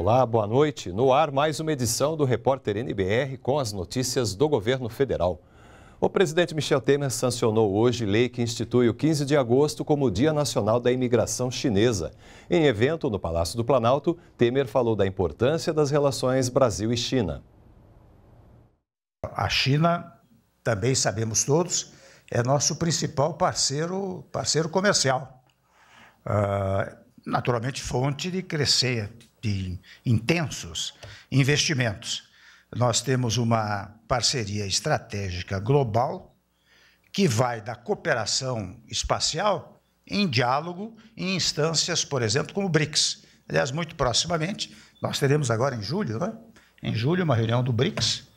Olá, boa noite. No ar, mais uma edição do Repórter NBR com as notícias do governo federal. O presidente Michel Temer sancionou hoje lei que institui o 15 de agosto como o Dia Nacional da Imigração Chinesa. Em evento no Palácio do Planalto, Temer falou da importância das relações Brasil e China. A China, também sabemos todos, é nosso principal parceiro, parceiro comercial. Uh, naturalmente, fonte de crescer, de intensos investimentos. Nós temos uma parceria estratégica global que vai da cooperação espacial em diálogo em instâncias, por exemplo, como o BRICS. Aliás, muito proximamente, nós teremos agora em julho, né? em julho, uma reunião do BRICS.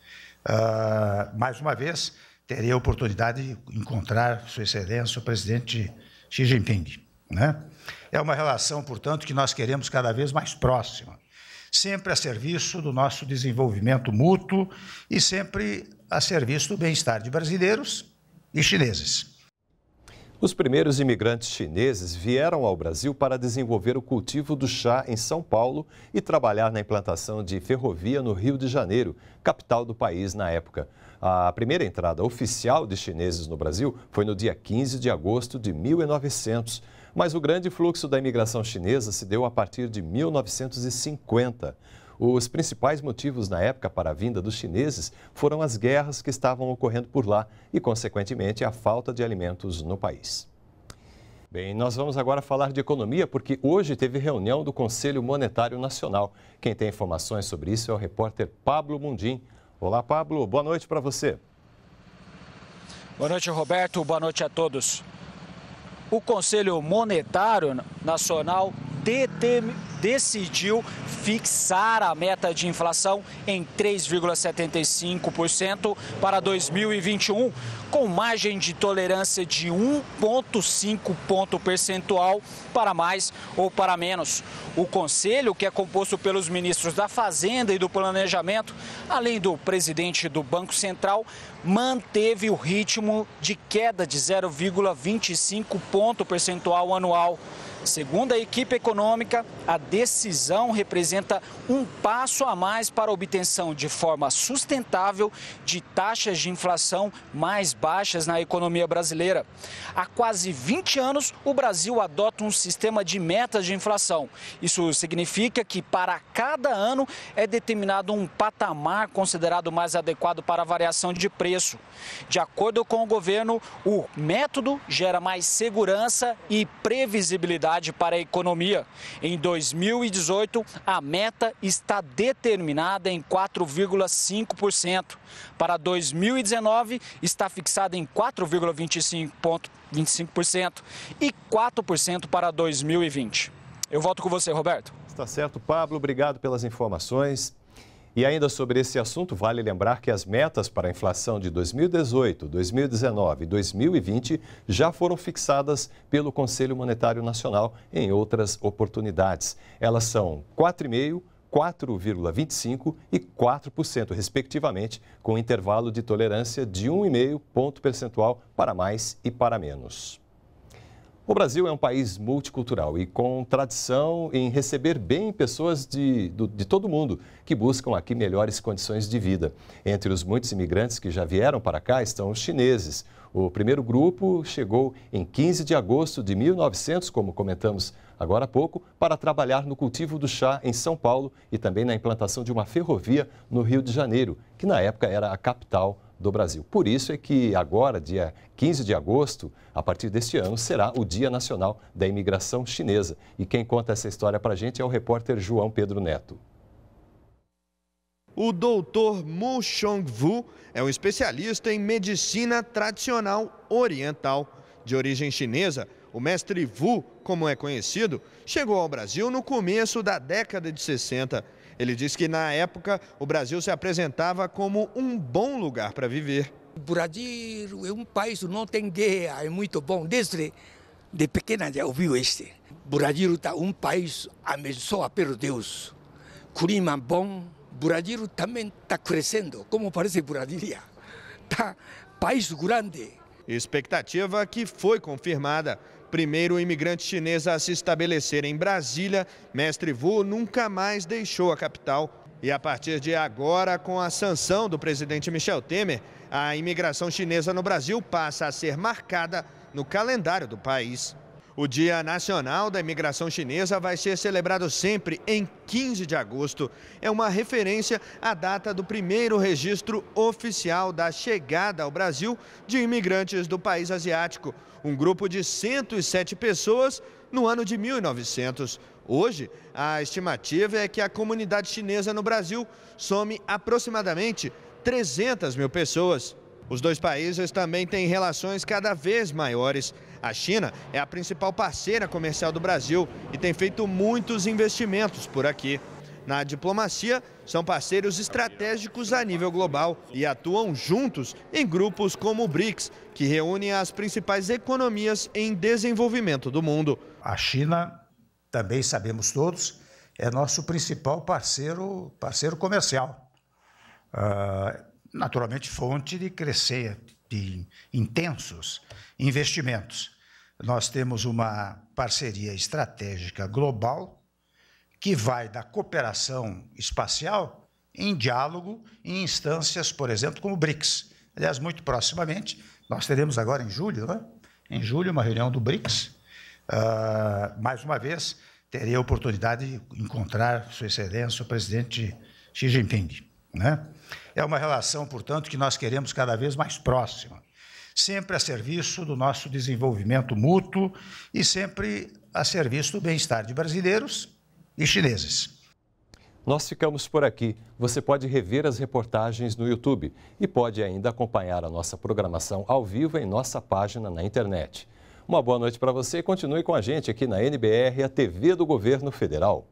Uh, mais uma vez, terei a oportunidade de encontrar Sua Excelência, o presidente Xi Jinping. Né? É uma relação, portanto, que nós queremos cada vez mais próxima, sempre a serviço do nosso desenvolvimento mútuo e sempre a serviço do bem-estar de brasileiros e chineses. Os primeiros imigrantes chineses vieram ao Brasil para desenvolver o cultivo do chá em São Paulo e trabalhar na implantação de ferrovia no Rio de Janeiro, capital do país na época. A primeira entrada oficial de chineses no Brasil foi no dia 15 de agosto de 1900. Mas o grande fluxo da imigração chinesa se deu a partir de 1950. Os principais motivos na época para a vinda dos chineses foram as guerras que estavam ocorrendo por lá e, consequentemente, a falta de alimentos no país. Bem, nós vamos agora falar de economia, porque hoje teve reunião do Conselho Monetário Nacional. Quem tem informações sobre isso é o repórter Pablo Mundim. Olá, Pablo, boa noite para você. Boa noite, Roberto, boa noite a todos o Conselho Monetário Nacional decidiu fixar a meta de inflação em 3,75% para 2021, com margem de tolerância de 1,5 ponto percentual para mais ou para menos. O conselho, que é composto pelos ministros da Fazenda e do Planejamento, além do presidente do Banco Central, manteve o ritmo de queda de 0,25 ponto percentual anual. Segundo a equipe econômica, a decisão representa um passo a mais para a obtenção de forma sustentável de taxas de inflação mais baixas na economia brasileira. Há quase 20 anos, o Brasil adota um sistema de metas de inflação. Isso significa que para cada ano é determinado um patamar considerado mais adequado para a variação de preço. De acordo com o governo, o método gera mais segurança e previsibilidade para a economia. Em 2018, a meta está determinada em 4,5%. Para 2019, está fixada em 4,25% e 4% para 2020. Eu volto com você, Roberto. Está certo, Pablo. Obrigado pelas informações. E ainda sobre esse assunto, vale lembrar que as metas para a inflação de 2018, 2019 e 2020 já foram fixadas pelo Conselho Monetário Nacional em outras oportunidades. Elas são 4,5%. 4,25% e 4%, respectivamente, com intervalo de tolerância de 1,5 ponto percentual para mais e para menos. O Brasil é um país multicultural e com tradição em receber bem pessoas de, do, de todo mundo que buscam aqui melhores condições de vida. Entre os muitos imigrantes que já vieram para cá estão os chineses. O primeiro grupo chegou em 15 de agosto de 1900, como comentamos agora há pouco, para trabalhar no cultivo do chá em São Paulo e também na implantação de uma ferrovia no Rio de Janeiro, que na época era a capital do Brasil. Por isso é que agora, dia 15 de agosto, a partir deste ano, será o Dia Nacional da Imigração Chinesa. E quem conta essa história para a gente é o repórter João Pedro Neto. O doutor Mu Chong-Vu é um especialista em medicina tradicional oriental. De origem chinesa, o mestre Vu, como é conhecido, chegou ao Brasil no começo da década de 60 ele diz que na época o Brasil se apresentava como um bom lugar para viver. O Brasil é um país que não tem guerra, é muito bom. Desde de pequena já ouviu este. O Brasil está um país abençoado pelo Deus. Clima bom. O Brasil também está crescendo, como parece Brasília. Está país grande expectativa que foi confirmada. Primeiro imigrante chinês a se estabelecer em Brasília, mestre Vu nunca mais deixou a capital. E a partir de agora, com a sanção do presidente Michel Temer, a imigração chinesa no Brasil passa a ser marcada no calendário do país. O Dia Nacional da Imigração Chinesa vai ser celebrado sempre em 15 de agosto. É uma referência à data do primeiro registro oficial da chegada ao Brasil de imigrantes do país asiático, um grupo de 107 pessoas no ano de 1900. Hoje, a estimativa é que a comunidade chinesa no Brasil some aproximadamente 300 mil pessoas. Os dois países também têm relações cada vez maiores. A China é a principal parceira comercial do Brasil e tem feito muitos investimentos por aqui. Na diplomacia, são parceiros estratégicos a nível global e atuam juntos em grupos como o BRICS, que reúne as principais economias em desenvolvimento do mundo. A China, também sabemos todos, é nosso principal parceiro, parceiro comercial. Uh, naturalmente, fonte de crescer de intensos investimentos nós temos uma parceria estratégica global que vai da cooperação espacial em diálogo em instâncias, por exemplo, como o BRICS. Aliás, muito proximamente, nós teremos agora em julho, né? em julho, uma reunião do BRICS. Uh, mais uma vez, terei a oportunidade de encontrar Sua Excelência, o presidente Xi Jinping. Né? É uma relação, portanto, que nós queremos cada vez mais próxima sempre a serviço do nosso desenvolvimento mútuo e sempre a serviço do bem-estar de brasileiros e chineses. Nós ficamos por aqui. Você pode rever as reportagens no YouTube e pode ainda acompanhar a nossa programação ao vivo em nossa página na internet. Uma boa noite para você e continue com a gente aqui na NBR, a TV do Governo Federal.